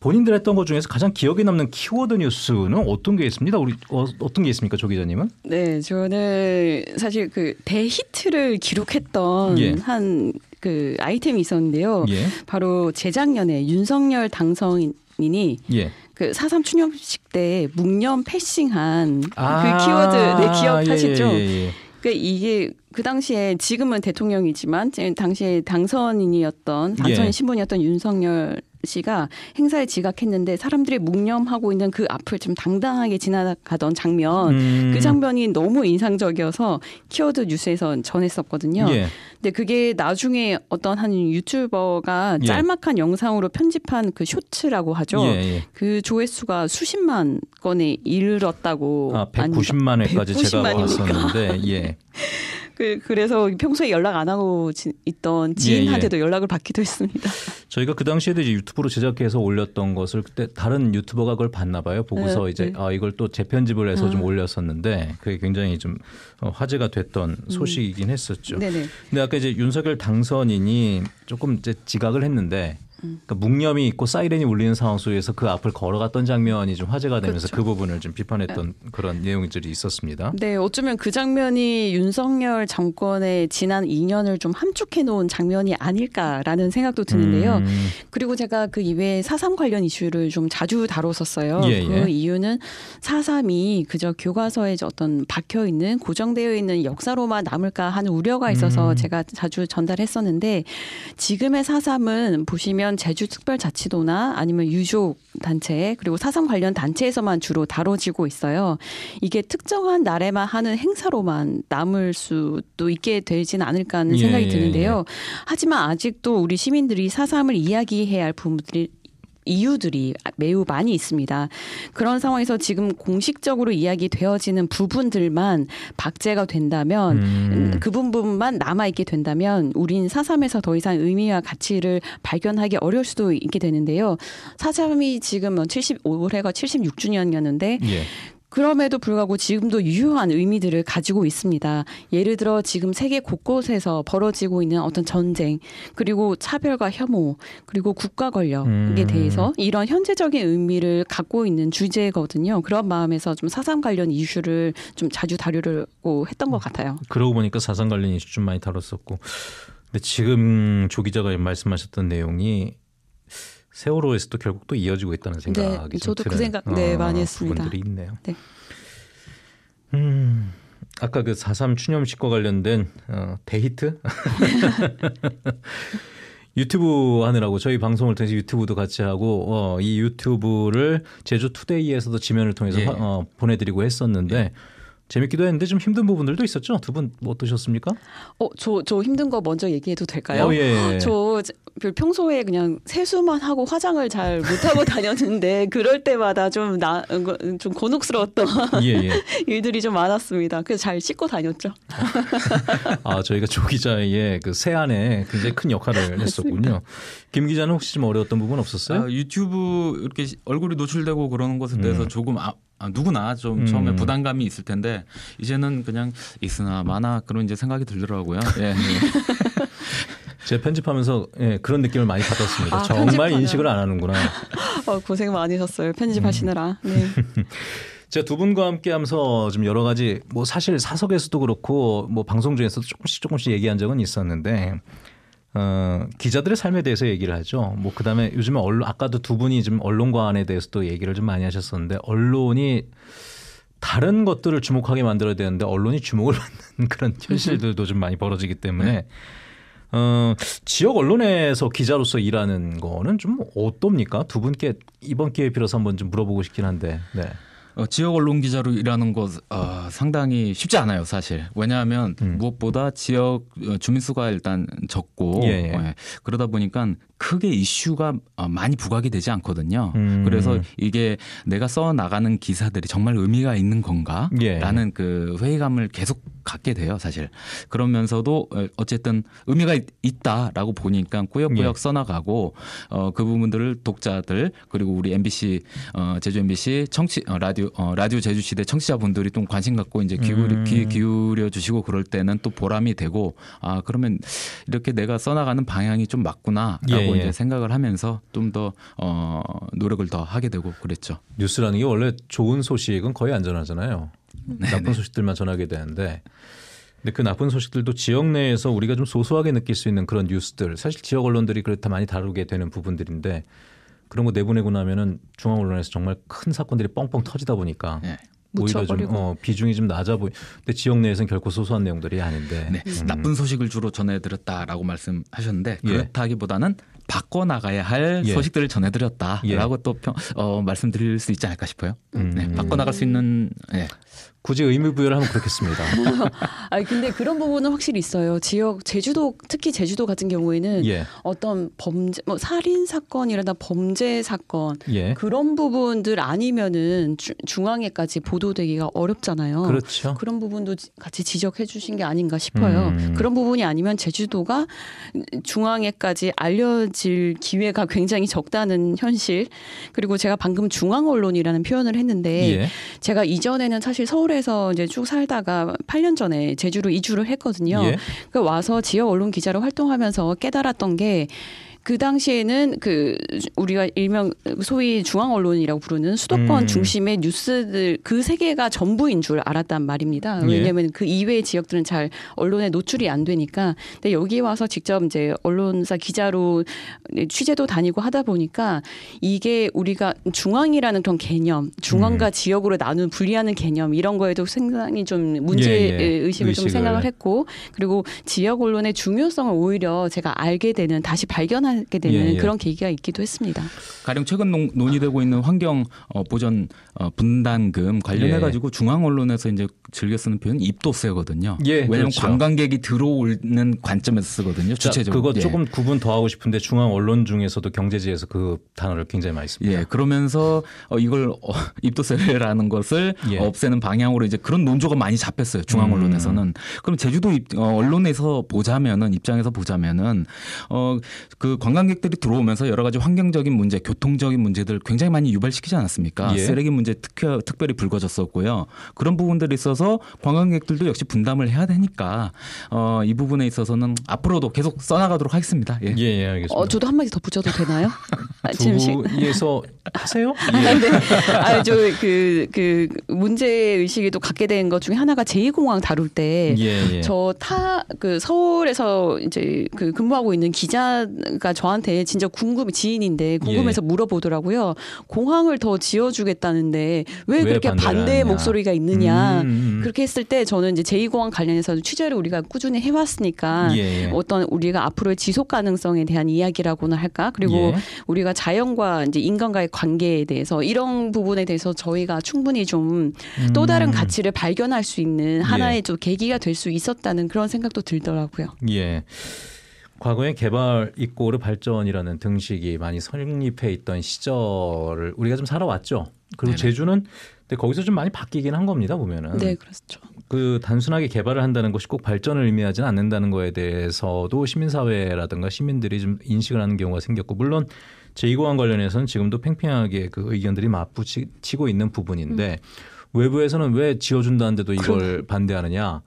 [SPEAKER 3] 본인들 했던 것 중에서 가장 기억에 남는 키워드 뉴스는 어떤 게 있습니다? 우리 어, 떤게 있습니까, 조 기자님은?
[SPEAKER 1] 네, 저는 사실 그 대히트를 기록했던 예. 한그 아이템이 있었는데요. 예. 바로 재작년에 윤석열 당선인이 예. 그 사삼 추념식 때 묵념 패싱한 아~ 그 키워드 네, 기억하시죠? 예, 예, 예. 그 이게 그 당시에 지금은 대통령이지만 당시에 당선인이었던 당선인 예. 신분이었던 윤석열 씨가 행사에 지각했는데 사람들이 묵념하고 있는 그 앞을 좀 당당하게 지나가던 장면 음. 그 장면이 너무 인상적이어서 키워드 뉴스에서 전했었거든요. 예. 근데 그게 나중에 어떤 한 유튜버가 예. 짤막한 영상으로 편집한 그 쇼츠라고 하죠. 예, 예. 그 조회수가 수십만 건에 이르렀다고. 아, 190만 니 회까지 제가 봤었는데 예. 그, 그래서 평소에 연락 안 하고 지, 있던 예, 지인한테도 예, 예. 연락을 받기도 했습니다.
[SPEAKER 3] 저희가 그 당시에도 이제 유튜브로 제작해서 올렸던 것을 그때 다른 유튜버가 그걸 봤나 봐요. 보고서 네, 이제 네. 아 이걸 또 재편집을 해서 아. 좀 올렸었는데 그게 굉장히 좀 어, 화제가 됐던 음. 소식이긴 했었죠. 네네. 근데 아까 이제 윤석열 당선인이 조금 이제 지각을 했는데 그러니까 묵념이 있고 사이렌이 울리는 상황 속에서 그 앞을 걸어갔던 장면이 좀 화제가 되면서 그렇죠. 그 부분을 좀 비판했던 네. 그런 내용들이 있었습니다.
[SPEAKER 1] 네, 어쩌면 그 장면이 윤석열 정권의 지난 2년을 좀 함축해 놓은 장면이 아닐까라는 생각도 드는데요. 음. 그리고 제가 그 이외에 사삼 관련 이슈를 좀 자주 다뤘었어요. 예, 그 예. 이유는 사삼이 그저 교과서에 어떤 박혀 있는 고정되어 있는 역사로만 남을까 하는 우려가 있어서 음. 제가 자주 전달했었는데 지금의 사삼은 보시면 보면 제주특별자치도나 아니면 유족 단체 그리고 사상 관련 단체에서만 주로 다뤄지고 있어요. 이게 특정한 날에만 하는 행사로만 남을 수도 있게 되진 않을까 하는 생각이 예. 드는데요. 하지만 아직도 우리 시민들이 사상을 이야기해야 할 부분들이 이유들이 매우 많이 있습니다. 그런 상황에서 지금 공식적으로 이야기되어지는 부분들만 박제가 된다면 음. 그 부분만 남아 있게 된다면 우린 사삼에서 더 이상 의미와 가치를 발견하기 어려울 수도 있게 되는데요. 사삼이 지금 70 뭐 올해가 76주년이었는데 예. 그럼에도 불구하고 지금도 유효한 의미들을 가지고 있습니다. 예를 들어 지금 세계 곳곳에서 벌어지고 있는 어떤 전쟁, 그리고 차별과 혐오, 그리고 국가 권력에 음. 대해서 이런 현재적인 의미를 갖고 있는 주제거든요. 그런 마음에서 좀 사상 관련 이슈를 좀 자주 다루려고 했던 것 같아요.
[SPEAKER 3] 그러고 보니까 사상 관련 이슈 좀 많이 다뤘었고. 근데 지금 조 기자가 말씀하셨던 내용이 세월호에서도 결국 또 이어지고 있다는 네, 생각이 네, 저도 그 생각 네 어, 많이 했습니다. 분들이 있네요. 네. 음. 아까 그4.3 추념식과 관련된 어, 데이트 유튜브 하느라고 저희 방송을 통해서 유튜브도 같이 하고 어, 이 유튜브를 제주 투데이에서도 지면을 통해서 예. 화, 어, 보내드리고 했었는데 예. 재밌기도 했는데 좀 힘든 부분들도 있었죠. 두분뭐 어떠셨습니까?
[SPEAKER 1] 어, 저, 저 힘든 거 먼저 얘기해도 될까요? 어, 예. 예. 저 평소에 그냥 세수만 하고 화장을 잘 못하고 다녔는데 그럴 때마다 좀, 나, 그, 좀 곤혹스러웠던 예, 예. 일들이 좀 많았습니다. 그래서 잘 씻고 다녔죠.
[SPEAKER 3] 아, 저희가 조 기자의 그 세안에 굉장히 큰 역할을 했었군요. 김 기자는 혹시 좀 어려웠던 부분 없었어요? 아,
[SPEAKER 2] 유튜브 이렇게 얼굴이 노출되고 그러는 것에 대해서 음. 조금 아, 아, 누구나 좀 음. 처음에 부담감이 있을 텐데 이제는 그냥 있으나 마나 그런 이제 생각이 들더라고요. 예. 제 편집하면서 예, 그런 느낌을
[SPEAKER 3] 많이 받았습니다. 아, 정말 편집하냐. 인식을 안 하는구나.
[SPEAKER 1] 어, 고생 많으셨어요. 편집하시느라. 음. 네.
[SPEAKER 3] 제가 두 분과 함께 하면서 좀 여러 가지 뭐 사실 사석에서도 그렇고 뭐 방송 중에서도 조금씩 조금씩 얘기한 적은 있었는데 어, 기자들의 삶에 대해서 얘기를 하죠. 뭐 그다음에 요즘에 언론 아까도 두 분이 지금 언론관에 대해서또 얘기를 좀 많이 하셨었는데 언론이 다른 것들을 주목하게 만들어야 되는데 언론이 주목을 받는 그런 현실들도 좀 많이 벌어지기 때문에 어, 지역 언론에서 기자로서 일하는 거는 좀 어떻습니까? 두 분께 이번 기회에 빌어서 한번 좀 물어보고 싶긴 한데.
[SPEAKER 2] 네. 어, 지역 언론 기자로 일하는 것 어, 상당히 쉽지 않아요, 사실. 왜냐하면 음. 무엇보다 지역 어, 주민 수가 일단 적고 예, 예. 예. 그러다 보니까 크게 이슈가 어, 많이 부각이 되지 않거든요. 음. 그래서 이게 내가 써 나가는 기사들이 정말 의미가 있는 건가라는 예, 예. 그 회의감을 계속 갖게 돼요, 사실. 그러면서도 어, 어쨌든 의미가 있다라고 보니까 꾸역꾸역 예. 써나가고 어, 그 부분들을 독자들 그리고 우리 MBC 어, 제주 MBC 청취 어, 라디오 어, 라디오 제주시대 청취자분들이 좀 관심 갖고 이제 기울 음. 귀 기울여 주시고 그럴 때는 또 보람이 되고 아 그러면 이렇게 내가 써나가는 방향이 좀 맞구나라고 예, 예. 이제 생각을 하면서 좀 더 어, 노력을 더 하게 되고 그랬죠.
[SPEAKER 3] 뉴스라는 게 원래 좋은 소식은 거의 안전하잖아요. 네네. 나쁜 네. 소식들만 전하게 되는데 근데 그 나쁜 소식들도 지역 내에서 우리가 좀 소소하게 느낄 수 있는 그런 뉴스들 사실 지역 언론들이 그렇다 많이 다루게 되는 부분들인데 그런 거 내보내고 나면은 중앙 언론에서 정말 큰 사건들이 뻥뻥 터지다 보니까 네.
[SPEAKER 2] 오히려 좀 어,
[SPEAKER 3] 비중이 좀 낮아 보이. 근데 지역 내에서는 결코 소소한 내용들이
[SPEAKER 2] 아닌데. 네, 음. 나쁜 소식을 주로 전해드렸다라고 말씀하셨는데 예. 그렇다기보다는 바꿔나가야 할 예. 소식들을 전해드렸다라고 예. 또 평, 어, 말씀드릴 수 있지 않을까 싶어요. 음. 네, 바꿔나갈 수 있는 예. 굳이 의미 부여를 하면 그렇겠습니다.
[SPEAKER 1] 아 근데 그런 부분은 확실히 있어요. 지역 제주도 특히 제주도 같은 경우에는 예. 어떤 범죄 뭐 살인 사건이라나 범죄 사건 예. 그런 부분들 아니면은 주, 중앙에까지 보도되기가 어렵잖아요. 그렇죠. 그런 부분도 같이 지적해 주신 게 아닌가 싶어요. 음. 그런 부분이 아니면 제주도가 중앙에까지 알려질 기회가 굉장히 적다는 현실. 그리고 제가 방금 중앙 언론이라는 표현을 했는데 예. 제가 이전에는 사실 서울 서울에서 이제 쭉 살다가 8년 전에 제주로 이주를 했거든요. 예. 그 와서 지역 언론 기자로 활동하면서 깨달았던 게그 당시에는 그 우리가 일명 소위 중앙 언론이라고 부르는 수도권 음. 중심의 뉴스들 그 세계가 전부인 줄 알았단 말입니다. 왜냐하면 예. 그 이외의 지역들은 잘 언론에 노출이 안 되니까. 근데 여기 와서 직접 이제 언론사 기자로 취재도 다니고 하다 보니까 이게 우리가 중앙이라는 그런 개념, 중앙과 음. 지역으로 나눈 분리하는 개념 이런 거에도 상당히 좀 문제 예, 예. 의식을 좀 생각을 했고 그리고 지역 언론의 중요성을 오히려 제가 알게 되는 다시 발견한 실천하게 되는 예, 예. 그런 계기가 있기도 했습니다.
[SPEAKER 2] 가령 최근 논, 논의되고 있는 환경 어, 보전 어, 분담금 관련해 가지고 예. 중앙 언론에서 이제 즐겨 쓰는 표현 입도세거든요. 예, 왜냐하면 그렇죠. 관광객이 들어오는 관점에서 쓰거든요. 주체적으로. 그거 예. 조금 구분 더 하고 싶은데 중앙 언론 중에서도 경제지에서 그 단어를 굉장히 많이 씁니다. 예, 그러면서 어, 이걸 어, 입도세라는 것을 예. 없애는 방향으로 이제 그런 논조가 많이 잡혔어요. 중앙 음. 언론에서는. 음. 그럼 제주도 입, 어, 언론에서 보자면은 입장에서 보자면은 어, 그 관광객들이 들어오면서 여러 가지 환경적인 문제, 교통적인 문제들 굉장히 많이 유발시키지 않았습니까? 예. 쓰레기 문제 특히, 특별히 불거졌었고요. 그런 부분들이 있어서 있어서 관광객들도 역시 분담을 해야 되니까 어, 이 부분에 있어서는 앞으로도 계속 써나가도록 하겠습니다. 예, 예, 예 알겠습니다. 어,
[SPEAKER 1] 저도 한 마디 더붙여도 되나요? 아, 두부에서 하세요? 예. 네. 아, 저그그 그 문제 의식이 또 갖게 된 것 중에 하나가 제2공항 다룰 때 저 타그 예, 예. 서울에서 이제 그 근무하고 있는 기자가 저한테 진짜 궁금 지인인데 궁금해서 예, 물어보더라고요. 공항을 더 지어주겠다는데 왜, 왜 그렇게 반대의 목소리가 있느냐. 음, 음. 음. 음. 그렇게 했을 때 저는 이제 제2공항 관련해서 취재를 우리가 꾸준히 해왔으니까 예. 어떤 우리가 앞으로의 지속 가능성에 대한 이야기라고나 할까 그리고 예. 우리가 자연과 이제 인간과의 관계에 대해서 이런 부분에 대해서 저희가 충분히 좀 또 다른 음. 가치를 발견할 수 있는 예. 하나의 예. 좀 계기가 될 수 있었다는 그런 생각도 들더라고요.
[SPEAKER 3] 예. 과거에 개발 입고르 발전이라는 등식이 많이 설립해 있던 시절을 우리가 좀 살아왔죠. 그리고 네네. 제주는 근데 거기서 좀 많이 바뀌긴 한 겁니다 보면은. 네, 그렇죠. 그 단순하게 개발을 한다는 것이 꼭 발전을 의미하지는 않는다는 거에 대해서도 시민사회라든가 시민들이 좀 인식을 하는 경우가 생겼고 물론 제2공항 관련해서는 지금도 팽팽하게 그 의견들이 맞붙이고 있는 부분인데 음. 외부에서는 왜 지어준다는데도 이걸 그럼. 반대하느냐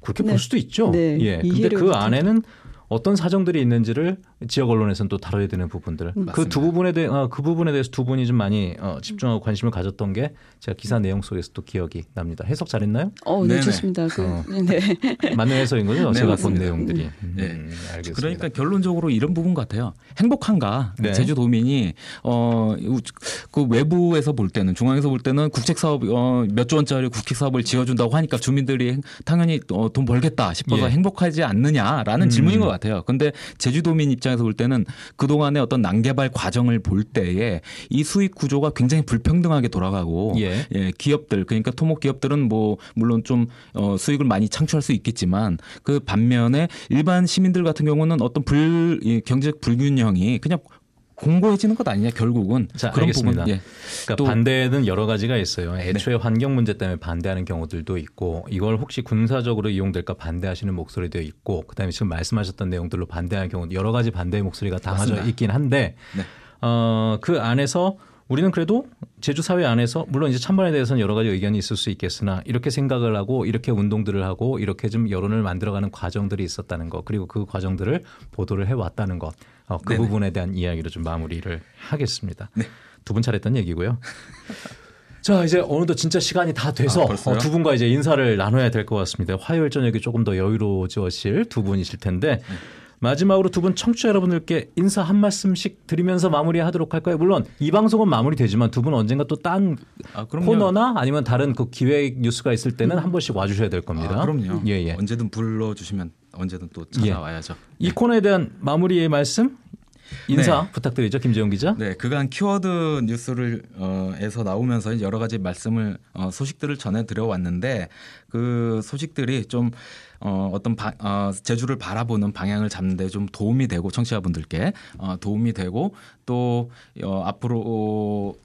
[SPEAKER 3] 그렇게 네. 볼 수도 있죠. 네. 예. 근데 그 안에는 어떤 사정들이 있는지를 지역 언론에서는 또 다뤄야 되는 부분들 음, 그두 부분에 대해 어, 그 부분에 대해서 두 분이 좀 많이 어, 집중하고 관심을 가졌던 게 제가 기사 음. 내용 속에서 또 기억이 납니다. 해석 잘했나요? 어, 네, 좋습니다. 그, 어.
[SPEAKER 1] 네. 네.
[SPEAKER 2] 맞는 해석인 거죠? 네, 제가 맞습니다. 본 내용들이. 음. 음, 네. 알겠습니다. 그러니까 결론적으로 이런 부분 같아요. 행복한가? 네. 제주도민이 어, 그 외부에서 볼 때는 중앙에서 볼 때는 국책 사업 어, 몇조 원짜리 국책 사업을 지어준다고 하니까 주민들이 당연히 어, 돈 벌겠다 싶어서 예. 행복하지 않느냐라는 음. 질문인 것 같아요. 같아요. 근데 제주도민 입장에서 볼 때는 그동안의 어떤 난개발 과정을 볼 때에 이 수익 구조가 굉장히 불평등하게 돌아가고 예. 예 기업들 그러니까 토목 기업들은 뭐 물론 좀 어, 수익을 많이 창출할 수 있겠지만 그 반면에 일반 시민들 같은 경우는 어떤 불 경제적 불균형이 그냥 공고해지는 것 아니냐 결국은 자, 그런 알겠습니다. 부분 예.
[SPEAKER 3] 그러니까 또, 반대는 여러 가지가 있어요. 네. 애초에 네. 환경 문제 때문에 반대하는 경우들도 있고 이걸 혹시 군사적으로 이용될까 반대하시는 목소리도 있고 그다음에 지금 말씀하셨던 내용들로 반대하는 경우 여러 가지 반대의 목소리가 담아져 있긴 한데 네. 어, 그 안에서 우리는 그래도 제주 사회 안에서 물론 이제 찬반에 대해서는 여러 가지 의견이 있을 수 있겠으나 이렇게 생각을 하고 이렇게 운동들을 하고 이렇게 좀 여론을 만들어가는 과정들이 있었다는 것 그리고 그 과정들을 보도를 해왔다는 것 어, 그 네네. 부분에 대한 이야기로 좀 마무리를 하겠습니다. 네. 두분 차했던 얘기고요. 자 이제 어느덧 진짜 시간이 다 돼서 아, 어, 두 분과 이제 인사를 나눠야 될 것 같습니다. 화요일 저녁이 조금 더여유로워지두 분이실 텐데 네. 마지막으로 두 분 청취자 여러분들께 인사 한 말씀씩 드리면서 마무리하도록 할까요? 물론 이 방송은 마무리되지만 두 분 언젠가 또딴
[SPEAKER 2] 아, 코너나
[SPEAKER 3] 아니면 다른 그 기획 뉴스가 있을 때는 음. 한 번씩 와주셔야 될 겁니다. 아, 그럼요. 예, 예. 언제든
[SPEAKER 2] 불러주시면 언제든 또 찾아와야죠. 예. 이 네. 코너에 대한 마무리의 말씀 인사 네. 부탁드리죠, 김재용 기자. 네, 그간 키워드 뉴스를 어, 에서 나오면서 여러 가지 말씀을 어, 소식들을 전해 드려왔는데 그 소식들이 좀 어, 어떤 바, 어, 제주를 바라보는 방향을 잡는데 좀 도움이 되고 청취자분들께 어, 도움이 되고 또 어, 앞으로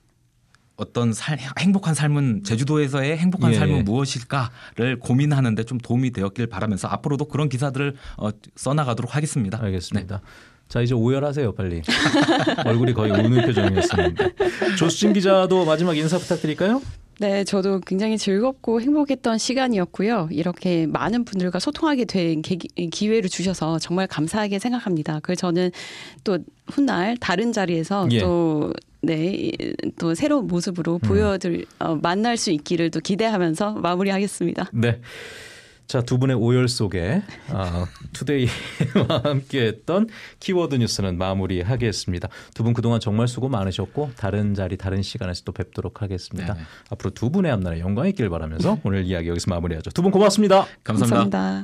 [SPEAKER 2] 어떤 살, 행복한 삶은 제주도에서의 행복한 예. 삶은 예. 무엇일까를 고민하는데 좀 도움이 되었길 바라면서 앞으로도 그런 기사들을 어, 써나가도록 하겠습니다. 알겠습니다. 네. 자 이제 오열하세요 빨리
[SPEAKER 3] 얼굴이 거의 우는 표정이었습니다. 조수진 기자도 마지막 인사 부탁드릴까요?
[SPEAKER 1] 네, 저도 굉장히 즐겁고 행복했던 시간이었고요. 이렇게 많은 분들과 소통하게 된기 기회를 주셔서 정말 감사하게 생각합니다. 그 저는 또 훗날 다른 자리에서 예. 또 네, 또 새로운 모습으로 보여들 음. 어, 만날 수 있기를 또 기대하면서 마무리하겠습니다.
[SPEAKER 3] 네. 자, 두 분의 오열 속에 어, 투데이와 함께 했던 키워드 뉴스는 마무리하겠습니다. 두 분 그동안 정말 수고 많으셨고 다른 자리 다른 시간에서 또 뵙도록 하겠습니다. 네네. 앞으로 두 분의 앞날에 영광이 있길 바라면서 오늘 이야기 여기서 마무리하죠. 두 분 고맙습니다 감사합니다.
[SPEAKER 1] 감사합니다.